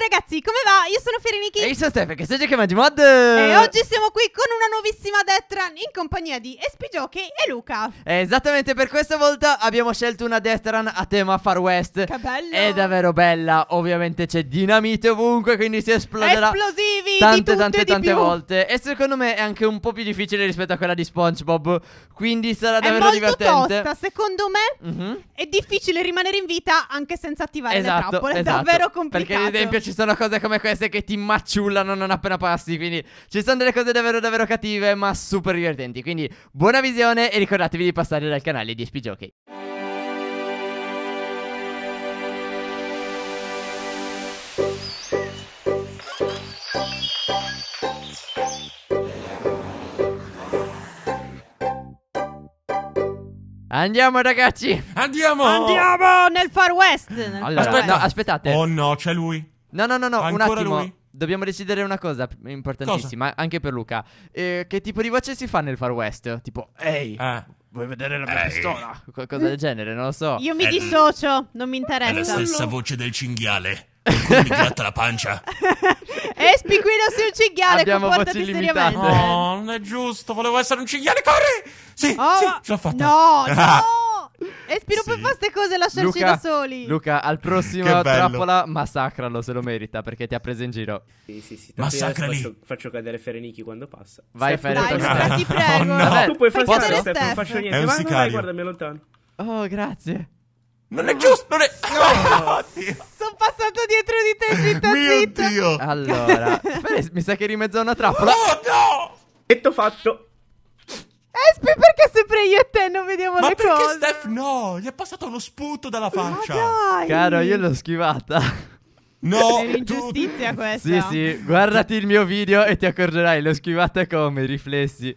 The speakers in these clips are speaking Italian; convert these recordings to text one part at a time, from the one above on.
ragazzi, come va? Io sono Ferenichi E io sono Stefano, che sei stai chiamando Mod E oggi siamo qui con una nuovissima Death Run in compagnia di Espigiochi e Luca Esattamente per questa volta abbiamo scelto una Death Run a tema Far West Che bello È davvero bella, ovviamente c'è dinamite ovunque, quindi si esploderà Esplosivi Tante, tante, tante volte E secondo me è anche un po' più difficile rispetto a quella di Spongebob Quindi sarà davvero divertente È molto tosta, secondo me mm -hmm. è difficile rimanere in vita anche senza attivare esatto, le trappole È esatto. davvero complicato Perché ad esempio ci ci sono cose come queste che ti macciullano non appena passi. Quindi ci sono delle cose davvero davvero cattive, ma super divertenti. Quindi buona visione e ricordatevi di passare dal canale di SP Jockey. Andiamo ragazzi! Andiamo! Andiamo nel Far West! Nel allora, far west. No, aspettate. Oh no, c'è lui. No, no, no, no, un attimo. Lui? Dobbiamo decidere una cosa importantissima, cosa? anche per Luca. Eh, che tipo di voce si fa nel Far West? Tipo, ehi, eh. vuoi vedere la mia ehi. pistola? Qualcosa del genere, non lo so. Io mi è dissocio, non mi interessa. È la stessa voce del cinghiale. mi gratta la pancia. Espi eh, qui non un cinghiale, Abbiamo comportati seriamente. No, non è giusto, volevo essere un cinghiale, corri! Sì, oh, sì, ce l'ho fatta. No, no! E sviluppa sì. queste cose, lasciarci Luca, da soli. Luca, al prossimo trappola, massacralo se lo merita perché ti ha preso in giro. Sì, sì, sì. Massacrali. Faccio, faccio cadere Ferenichi quando passa. Vai, Ferenichi. Dai, ti oh, prego. Oh, no. Vabbè, tu puoi far stare, Steph, non faccio niente. È un vai, vai, guardami lontano. Oh, grazie. Non è giusto, non è... No! Oh, Sono passato dietro di te, zitto, Mio zitto. Dio! Allora, mi sa che rimezzo a una trappola. Oh, no! Detto fatto. Espi, eh, perché sempre io e te non vediamo Ma le cose. Ma perché Steph no? Gli è passato uno sputo dalla faccia. Ma dai. Caro, io l'ho schivata. No, è un'ingiustizia tu... questa. Sì, sì, guardati il mio video e ti accorgerai, l'ho schivata come, riflessi.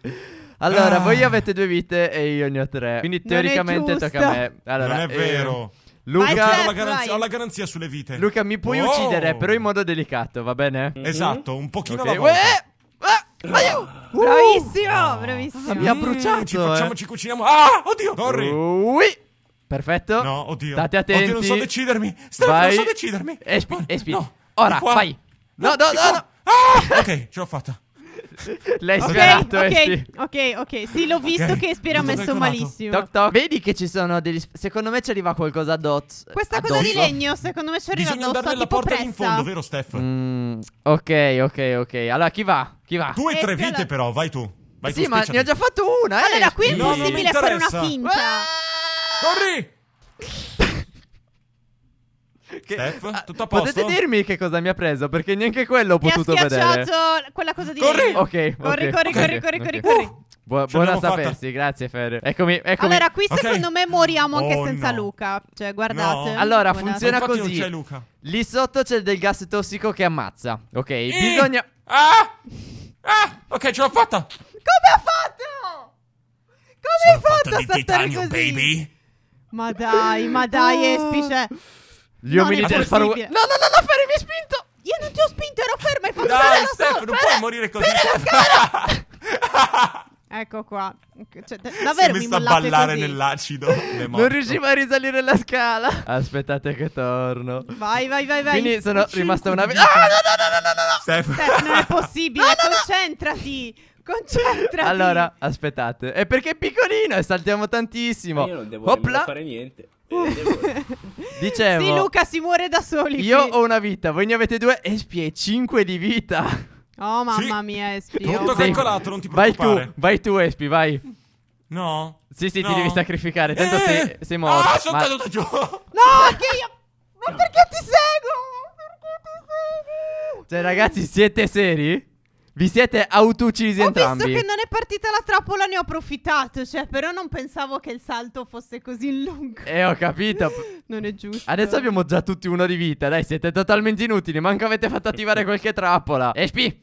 Allora, ah. voi avete due vite e io ne ho tre. Quindi non teoricamente tocca a me. Allora, non è eh, vero. Eh, Luca, ho la, garanzia, ho, la garanzia, sulle vite. Luca, mi puoi oh. uccidere, però in modo delicato, va bene? Mm. Esatto, un pochino okay. alla volta. Uè! Uh, bravissimo, ah. bravissimo. Abbiamo mm. bruciato. Mm, ci facciamo, eh. ci cuciniamo. Ah, oddio, corri. Ui. Perfetto. No, oddio. State attenti. Oddio, non so decidermi. Stefano, non so decidermi. Espi, espi. No. Ora, vai. No, no, no, no. Ah, ok, ce l'ho fatta. Lei sperato, okay, okay, ok, ok, sì, l'ho visto okay. che Spira ha messo malissimo. Toc, toc. Vedi che ci sono degli... Secondo me ci arriva qualcosa a addosso. Questa cosa di legno, secondo me ci arriva Bisogna addosso, andare alla porta pressa. in fondo, vero Steph? Mm, ok, ok, ok. Allora, chi va? Chi va? Due, o tre vite la... però, vai tu. Vai sì, tu, ma speciali. ne ho già fatto una, eh. Allora, qui è impossibile no, fare una finta. Ah! Corri! Che... Steph, ah, tutto a posto? Potete dirmi che cosa mi ha preso? Perché neanche quello ho potuto vedere. Mi ha schiacciato vedere. quella cosa di Corri! Lì. Okay, corri, corri, okay, corri, corri, corri, corri, uh, Bu- buona sapersi, grazie Fer. Eccomi, eccomi. Allora, qui secondo me moriamo anche oh, senza no. Luca. Cioè, guardate. No. Allora, buona funziona così. Non c'è Luca. Lì sotto c'è del gas tossico che ammazza. Ok, e... bisogna... Ah! Ah! Ok, ce l'ho fatta! Come ha fatto? Come Sono hai fatto a saltare così? Baby? Ma dai, ma dai, ah. Espi, gli uomini del faro... No, no, no, no, Ferri mi hai spinto! Io non ti ho spinto, ero ferma, hai fatto Dai, male Steph, sola. non puoi morire così. scala! ecco qua. Cioè, davvero mi messa a ballare così. nell'acido. Non riuscivo a risalire la scala. Aspettate che torno. Vai, vai, vai, vai. Quindi sono Cinque. rimasta una... Ah, no, no, no, no, no, no. Steph. Steph, non è possibile, no, no, no. concentrati. Concentrati. Allora, aspettate. È perché è piccolino e saltiamo tantissimo. io non devo fare niente. Dicevo, sì, Luca si muore da soli. Io qui. ho una vita, voi ne avete due. Espi è 5 di vita. Oh, mamma sì. mia, Espi. Tutto oh. calcolato, non ti preoccupare. Vai tu, vai tu, Espi, vai. No. Sì, sì, no. ti devi sacrificare. Tanto eh. sei, sei morto. Ah, sono caduto giù. No, che io. Ma perché ti seguo? Perché ti seguo? Cioè, ragazzi, siete seri? Vi siete autouccisi ho entrambi. Ho visto che non è partita la trappola, ne ho approfittato. Cioè, però non pensavo che il salto fosse così lungo. Eh, ho capito. non è giusto. Adesso abbiamo già tutti uno di vita. Dai, siete totalmente inutili. Manco avete fatto attivare qualche trappola. Espi.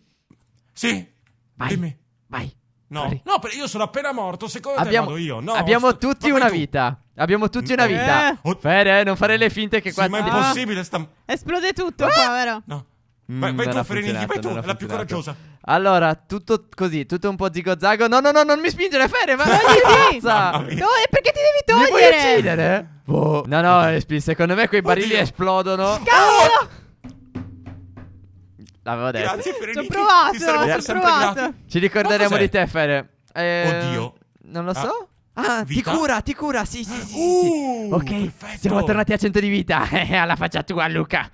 Sì. Vai. Dimmi. Vai. No, Corri. no, perché io sono appena morto. Secondo abbiamo, te vado io. No, abbiamo tutti una tu. vita. Abbiamo tutti una eh. vita. Eh. Oh. Fede, non fare le finte che sì, qua. Ma è impossibile. Sta... Esplode tutto ah. qua, vero? No. Mm, vai, vai tu, Ferenighi, vai tu, la più coraggiosa. Allora, tutto così, tutto un po' zigozago. No, no, no, non mi spingere, Fere, ma non pazza. No, e perché ti devi togliere? Mi vuoi uccidere? Boh. No, no, eh, secondo me quei barili esplodono. Cavolo! Ah! L'avevo detto. Grazie, Ferenighi. Ci ho provato, ci ho provato. Grati. Ci ricorderemo di te, Fere. Eh, Oddio. Non lo ah. so. Ah, ah ti cura, ti cura, sì, sì, sì. Uh, sì. Ok, perfetto. siamo tornati a 100 di vita. Alla faccia tua, Luca.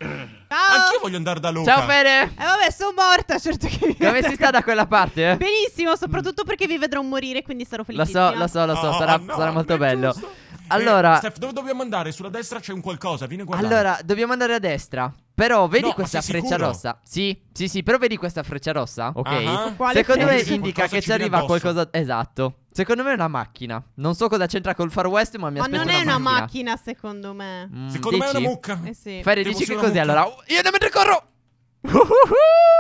Ciao. Anch'io voglio andare da Luca. Ciao Fede. Eh vabbè, sono morta, certo che Come si sta da quella parte, eh? Benissimo, mm. soprattutto perché vi vedrò morire, quindi sarò felice. Lo so, lo so, lo so, oh, ah, sarà, ah, no, sarà molto bello. Giusto. Eh, allora, eh, Steph, dove dobbiamo andare? Sulla destra c'è un qualcosa, vieni a Allora, dobbiamo andare a destra. Però vedi no, questa freccia sicuro? rossa? Sì, sì, sì, però vedi questa freccia rossa? Ok. Uh-huh. Secondo me indica che ci arriva addosso. qualcosa. Esatto. Secondo me è una macchina. Non so cosa c'entra col Far West, ma mi aspetto Ma non è una macchina, macchina secondo me. Mm, secondo dici? me è una mucca. Eh sì. Ferri, dici che cos'è allora? Io ne mentre corro!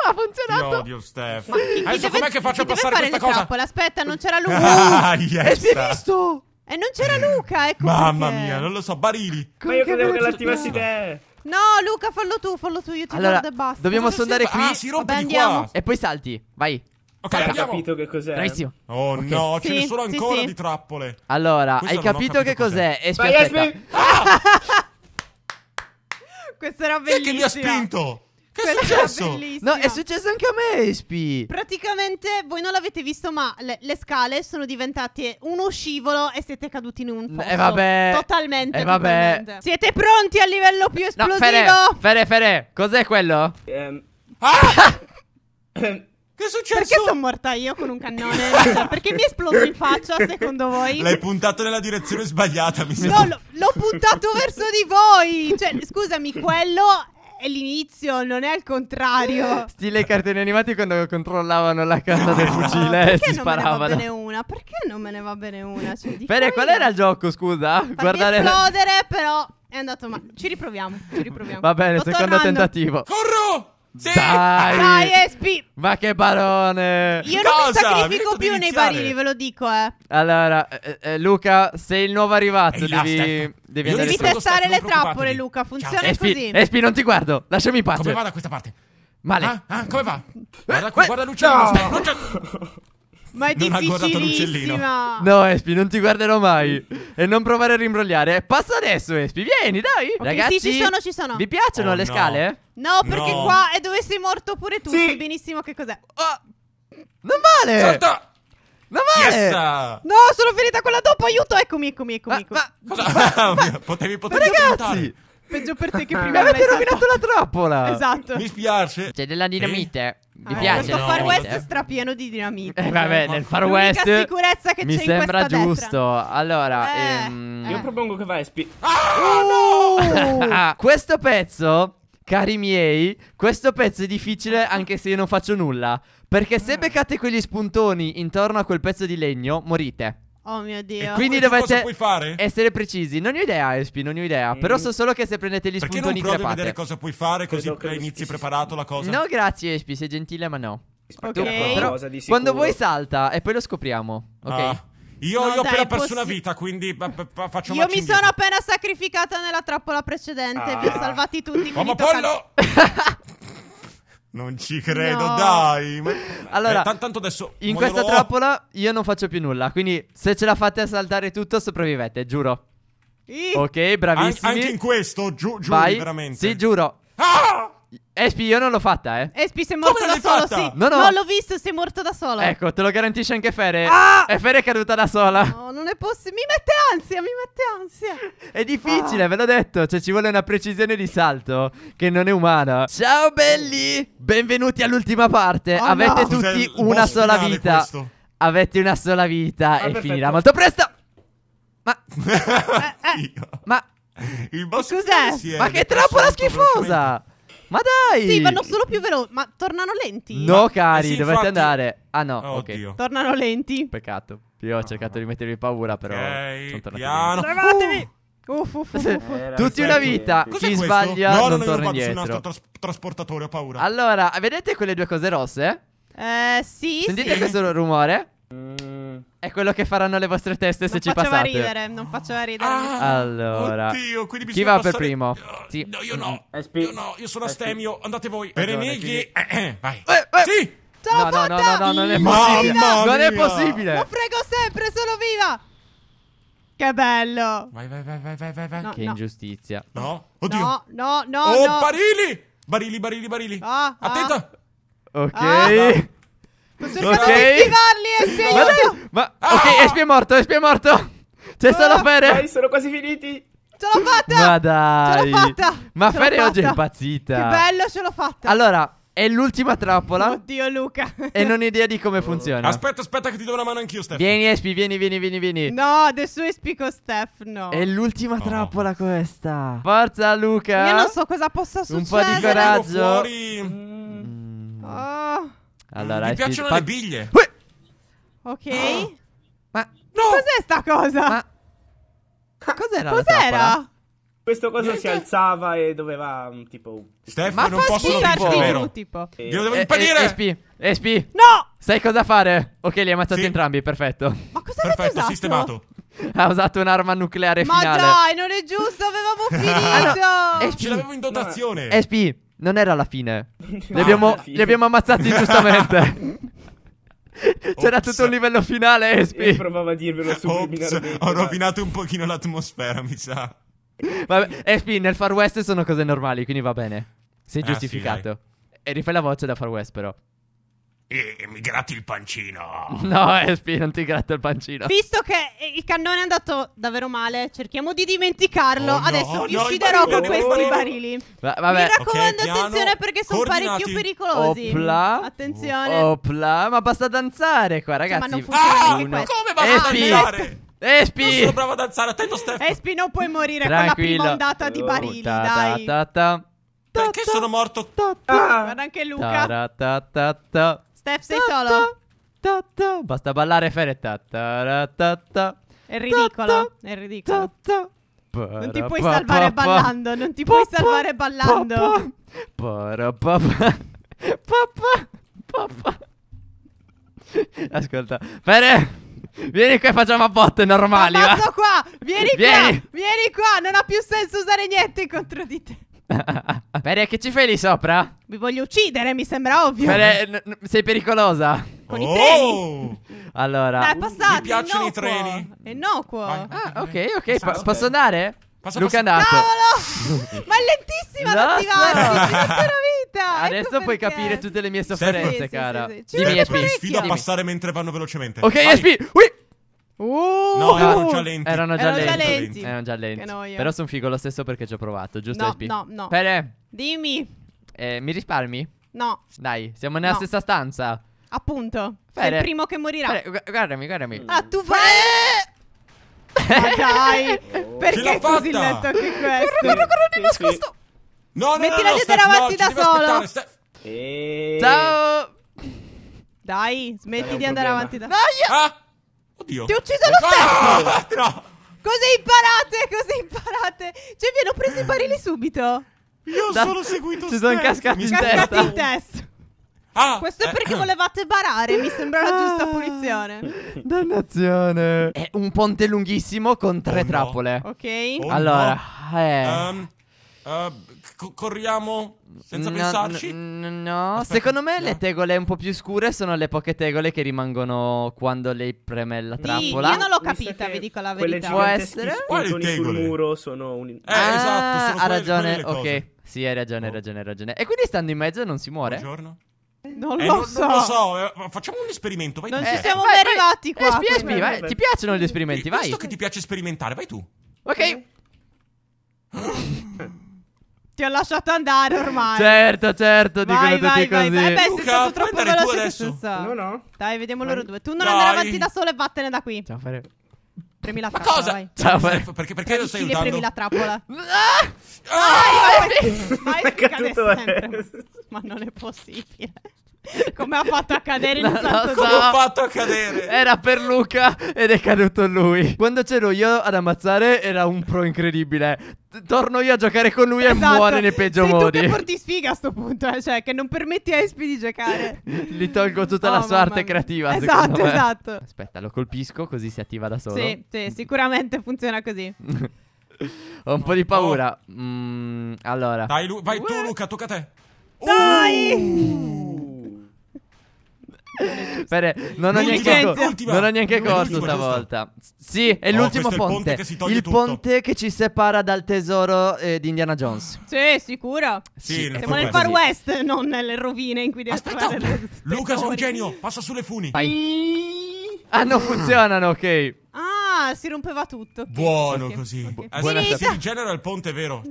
ha funzionato. Io odio Steph. Ma chi, Adesso com'è che faccio passare fare questa cosa? Trappole? Aspetta, non c'era Luca. ah, eh, yes. E si è visto? E non c'era Luca, ecco Mamma perché. mia, non lo so, Barili. Ma io credevo che l'attivassi te. No, Luca, fallo tu, fallo tu, io ti allora, guardo e basta. Dobbiamo sondare qui. Ah, si rompe Vabbè, di qua. E poi salti. Vai. Ok, Salta. abbiamo capito che cos'è. Bravissimo. Oh okay. no, sì, ce ne sono ancora sì, sì. di trappole. Allora, Questo hai capito, capito, che cos'è? Espi, eh, aspetta. Ah! Questo era bellissimo. Chi è che mi ha spinto? Che è successo? No, è successo anche a me, Espi. Praticamente voi non l'avete visto, ma le, le, scale sono diventate uno scivolo e siete caduti in un eh, fosso. E eh vabbè. Totalmente. E eh vabbè. Siete pronti al livello più esplosivo? No, Fere, Fere, Fere, cos'è quello? Um. Ah! Che è successo? Perché sono morta io con un cannone? perché mi è esploso in faccia, secondo voi? L'hai puntato nella direzione sbagliata, mi sembra. No, l'ho puntato verso di voi! Cioè, scusami, quello è l'inizio, non è il contrario. Stile cartoni animati quando controllavano la casa del fucile e eh, si sparavano. Perché non me ne va bene una? Perché non me ne va bene una? Cioè, Bene, qual era il gioco, scusa? Guardare esplodere, però è andato male. Ci riproviamo, ci riproviamo. Va bene, Sto secondo tornando. tentativo. Corro! Sì. Dai, Dai Espi. Ma che barone. Io non mi sacrifico Mi più nei barili, ve lo dico, eh. Allora, eh, eh, eh, Luca, sei il nuovo arrivato. Ehi, Devi, Stefano. devi Devi testare le trappole, Luca. Funziona Ciao. così. Espi, non ti guardo. Lasciami in pace. Come va da questa parte? Male. Ah, ah, come va? Eh, guarda, qui, guarda Luciano. aspetta, non c'è- ma è non ha guardato l'uccellino. No, Espi, non ti guarderò mai. E non provare a rimbrogliare. Passa adesso, Espi. Vieni, dai. Okay, Ragazzi, sì, ci sono, ci sono. Vi piacciono oh, le no. scale? No, perché no. qua è dove sei morto pure tu. Sì. Sai benissimo che cos'è. Oh. Non vale. Sotto. non vale! Yes. No, sono finita quella dopo, aiuto, eccomi, eccomi, eccomi. Ma, eccomi. ma, ah, ma, ma potevi poter Ragazzi, Peggio per te che prima Mi avete rovinato la trappola. Esatto. Mi spiace. C'è cioè, della dinamite. Mi ah, eh, piace. Questo no, Far West eh. strapieno di dinamite. Eh, vabbè, nel Far West. sicurezza che c'è mi sembra giusto. Destra. Allora, eh, ehm... Eh. io propongo che vai. Spi- ah, uh, no! questo pezzo. Cari miei, questo pezzo è difficile anche se io non faccio nulla. Perché se ah. beccate quegli spuntoni intorno a quel pezzo di legno, morite. Oh mio dio. E quindi Come dovete puoi fare? essere precisi. Non ho idea, Espi, non ho idea. Mm. Però so solo che se prendete gli Perché spuntoni crepate. Perché non provi a vedere cosa puoi fare così inizi preparato la cosa? No, grazie Espi, sei gentile ma no. Okay. Però, quando vuoi salta e poi lo scopriamo. Ok. Ah. Io, no, io ho appena perso una vita, quindi faccio Io mi sono appena sacrificata nella trappola precedente. Ah. Vi ho ah. salvati tutti. Mamma pollo! Non ci credo, no. dai. Ma... Allora, eh, t- tanto adesso in monologo... questa trappola io non faccio più nulla. Quindi, se ce la fate a saltare tutto, sopravvivete, giuro. Ok, bravissimo. An- anche in questo, giuro. giuro, veramente. Sì, giuro. Ah! Espi, io non l'ho fatta, eh. Espi sei morto Come da solo, fatta? sì. No, no. No, l'ho visto, sei morto da solo. Ecco, te lo garantisce anche Fere. Ah! E Fere è caduta da sola. No, non è possibile. Mi mette ansia, mi mette ansia. È difficile, ah. ve l'ho detto. Cioè, ci vuole una precisione di salto che non è umana. Ciao, belli. Benvenuti all'ultima parte. Oh, Avete no. tutti una sola vita. Questo. Avete una sola vita ah, e perfetto. finirà molto presto. Ma... eh, eh. Ma... Il boss Cos'è? Ma che trappola schifosa! Ma dai! Sì, vanno solo più veloci. Ma tornano lenti? No, cari, sì, dovete infatti... andare. Ah, no. Oh, ok. Oddio. Tornano lenti. Peccato. Io ho cercato di mettervi paura, però. Ok. Sono piano. Salvatevi! Uh! Uff, uff, uff, Tutti una vita. Cos'è Chi questo? sbaglia no, non, non torna indietro. No, non sul nostro trasportatore, ho paura. Allora, vedete quelle due cose rosse? Eh, sì. Sentite sì. questo rumore? Mm. È quello che faranno le vostre teste non se ci passate. Non faceva ridere, non faceva ridere. Ah, allora, oddio, quindi bisogna chi va passare... per primo? Ah, sì. No, io no. Eh, SP. Io no, io sono eh, astemio. Andate voi. Pereneghi. Quindi... Eh, eh, vai. Eh, eh. Sì. Ciao, no, no, no, no, no, non è possibile. Mamma non è possibile. Lo prego sempre, sono viva. Che bello. Vai, vai, vai, vai, vai, vai. No, che no. ingiustizia. No. Oddio. No, no, no. Oh, no. barili. Barili, barili, barili. Ah, ah. Attenta. Ah. Ok. Ah, no. Sto cercando okay. di spiegarli, ma, dai, ma ah! ok, Espio è morto, Espi è morto. C'è ah, solo Fere. Dai, sono quasi finiti. Ce l'ho fatta! Ma dai! Ce l'ho fatta! Ma ce Fere oggi è impazzita! Che bello, ce l'ho fatta! Allora, è l'ultima trappola. Oddio, Luca. e non ho idea di come funziona. Aspetta, aspetta, che ti do una mano anch'io, Steph. Vieni, Espi, vieni, vieni, vieni, vieni. No, adesso Espi con Steph, no. È l'ultima trappola questa. Forza, Luca. Io non so cosa possa succedere. Un po' di coraggio. Fuori. Mm. mm. Oh. Allora, Mi mm, piacciono le biglie. Uè! Ok. Ma no! Cos'è sta cosa? Ma... Cos'era? Cos'era? Questo coso si alzava e doveva um, tipo Stefano Ma non posso tipo, vero? tipo. Eh, Io devo eh, impedire. Espi, eh, eh, Espi. Eh, no! Sai cosa fare? Ok, li hai ammazzati sì. entrambi, perfetto. Ma cosa perfetto, avete usato? sistemato. Ha usato un'arma nucleare Ma finale. Ma dai, non è giusto, avevamo finito. ah, no. Ce l'avevo in dotazione. No. Espi. Non era la fine. li, abbiamo, fine. li abbiamo ammazzati giustamente. C'era Ops. tutto un livello finale, Espi. Io provavo a dirvelo subliminalmente. Ho rovinato un pochino l'atmosfera, mi sa. Vabbè, Espi, nel Far West sono cose normali, quindi va bene. Sei ah, giustificato. Sì, e rifai la voce da Far West, però. E, e mi gratti il pancino. No, Espi, eh, non ti gratta il pancino. Visto che eh, il cannone è andato davvero male, cerchiamo di dimenticarlo. Oh, no, Adesso vi no, ucciderò con questi barili. Va- vabbè. Mi raccomando, okay, attenzione perché sono parecchio pericolosi. Opla. Attenzione. Opla, ma basta danzare qua, ragazzi. Cioè, ma ah, come basta Espi. Eh, danzare? Espi! Non sono bravo a danzare, attento Stefano. Espi, non puoi morire Tranquillo. con la prima ondata di oh, barili, dai. Ta, ta, ta, Perché sono morto? Ah. Guarda anche Luca. Ta, ta, ta, ta, ta. Steph, sei ta -ta, solo. Ta Basta ballare e fare ta È ridicolo. È ridicolo. Non ti puoi salvare ballando. Non ti puoi salvare ballando. Ascolta. Fere. Vieni qua e facciamo a botte normali. Ma va. qua. Vieni, vieni qua. Vieni qua. Non ha più senso usare niente contro di te. Vere, che ci fai lì sopra? Vi voglio uccidere, mi sembra ovvio. Vere, n- n- sei pericolosa. Con i treni. Oh! Allora, Dai, passate, Mi piacciono i treni. treni. Innocuo. Vai. Ah, ok, ok, pa- posso andare? Passa, Luca è andato. Ma è lentissima Lo ad attivarsi. so. Ci vita. Ecco Adesso ecco puoi capire tutte le mie sofferenze, Sì, cara. sì, sì. Ci Dimmi, Espi. sfido a passare mentre vanno velocemente. Ok, Espi. Ui. Uh, no, erano già lenti. Erano già erano lenti. Già lenti. Erano già lenti. Che noia. Però sono figo lo stesso perché ci ho provato, giusto? No, no, no. Pere, dimmi. Eh, mi risparmi? No. Dai, siamo nella no. stessa stanza. Appunto. Fere. Sei il primo che morirà. Fere, guardami, guardami. Ah, tu fai. Ma dai, perché è così letto anche questo? Corro, corro, corro di nascosto. No, no, Metti no, la gente davanti da solo. E... Ciao. Dai, smetti di andare avanti da solo. Ah! Oddio. Ti ho ucciso lo ah, stesso. No. Così imparate, Cosa imparate. Cioè, vi hanno preso i eh. barili subito. Io ho da- solo seguito Ci sono cascati in cascati testa. in testa. Ah, Questo è perché eh. volevate barare, mi sembra la giusta ah. punizione. Dannazione. È un ponte lunghissimo con tre Oh no. trappole. Ok? Oh, Allora, eh. Ehm, Uh, co- corriamo senza no, pensarci? no, no. Aspetta, secondo me no. le tegole un po' più scure sono le poche tegole che rimangono quando lei preme la trappola. Sì, io non l'ho capita, vi dico la verità. Può essere? Quali tegole? sul muro sono un... Eh, esatto, ah, esatto, ha ragione, ok. Sì, hai ragione, hai ragione, hai ragione. E quindi stando in mezzo non si muore? Buongiorno. Non, eh, lo non, so. non lo so. Eh, facciamo un esperimento. Vai non ci siamo mai arrivati qua. Eh, SP, vai. Ti piacciono gli esperimenti, vai. Visto che ti piace sperimentare, vai tu. Ok. ti ho lasciato andare ormai. Certo, certo, dicono vai, tutti vai, così. Vai. Eh beh, sei stato troppo veloce che senso. No, no. Dai, vediamo loro due. Tu non Dai. andare avanti da solo e vattene da qui. Ciao, Fere. Premi la Ma trappola, cosa? Ciao, Fere. Perché, perché lo stai aiutando? premi la trappola. ah! Vai, vai, vai, vai, vai Ma non è possibile. Come ha fatto a cadere no, il santo Come ha fatto a cadere? Era per Luca ed è caduto lui. Quando c'ero io ad ammazzare era un pro incredibile torno io a giocare con lui esatto. e muore nei peggio Sei modi. Sei tu porti sfiga a sto punto, eh? cioè che non permetti a Espi di giocare. Gli tolgo tutta oh, la sua arte mia. creativa, Esatto, esatto. Aspetta, lo colpisco così si attiva da solo. Sì, sì, sicuramente funziona così. Ho un po' di paura. Mm, allora. Dai, Lu vai tu Luca, tocca a te. Dai! Uh! Bene, non, ho neanche, co- non ho neanche corso stavolta. Sì, oh, è oh, l'ultimo ponte. È il ponte, il ponte che ci separa dal tesoro eh, di Indiana Jones. Sì, sicuro. Sì, sì siamo nel Far West, sì. non nelle rovine in cui devi Aspetta, Luca, sono un genio. Passa sulle funi. Vai. Ah, no, funzionano, ok. Ah, si rompeva tutto. Okay. Buono okay. così. Okay. Ah, eh, Buona sì, in genere il ponte è vero.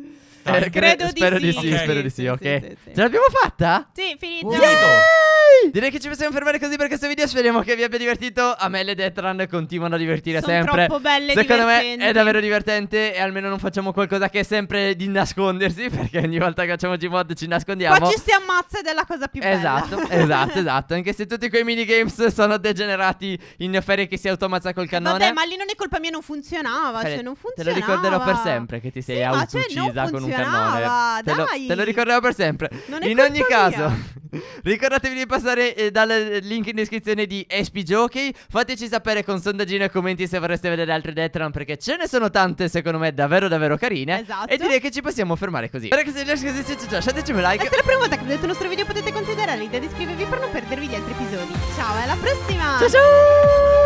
Eh, credo, credo di spero sì. di sì, okay. spero di sì, ok. Ce l'abbiamo fatta? Sì, finito. Yeah! Direi che ci possiamo fermare così per questo video Speriamo che vi abbia divertito A me le Detran continuano a divertire Sono sempre troppo belle Secondo me è davvero divertente E almeno non facciamo qualcosa che è sempre di nascondersi Perché ogni volta che facciamo G-Mod ci nascondiamo Qua ci si ammazza ed è la cosa più bella Esatto, esatto, esatto Anche se tutti quei minigames sono degenerati in ferie che si automazza col cannone Vabbè ma lì non è colpa mia non funzionava Cioè non funzionava Te lo ricorderò per sempre che ti sei sì, cioè, auto-uccisa cioè con un cannone te lo, te lo ricorderò per sempre non In ogni caso Ricordatevi di passare eh, dal link in descrizione di SPJockey. Fateci sapere con sondaggino e commenti se vorreste vedere altre Detron perché ce ne sono tante secondo me davvero davvero carine. Esatto. E direi che ci possiamo fermare così. Ragazzi, lasciateci un like. E se è la prima volta che vedete il nostro video potete considerare l'idea di iscrivervi per non perdervi gli altri episodi. Ciao, alla prossima! Ciao ciao!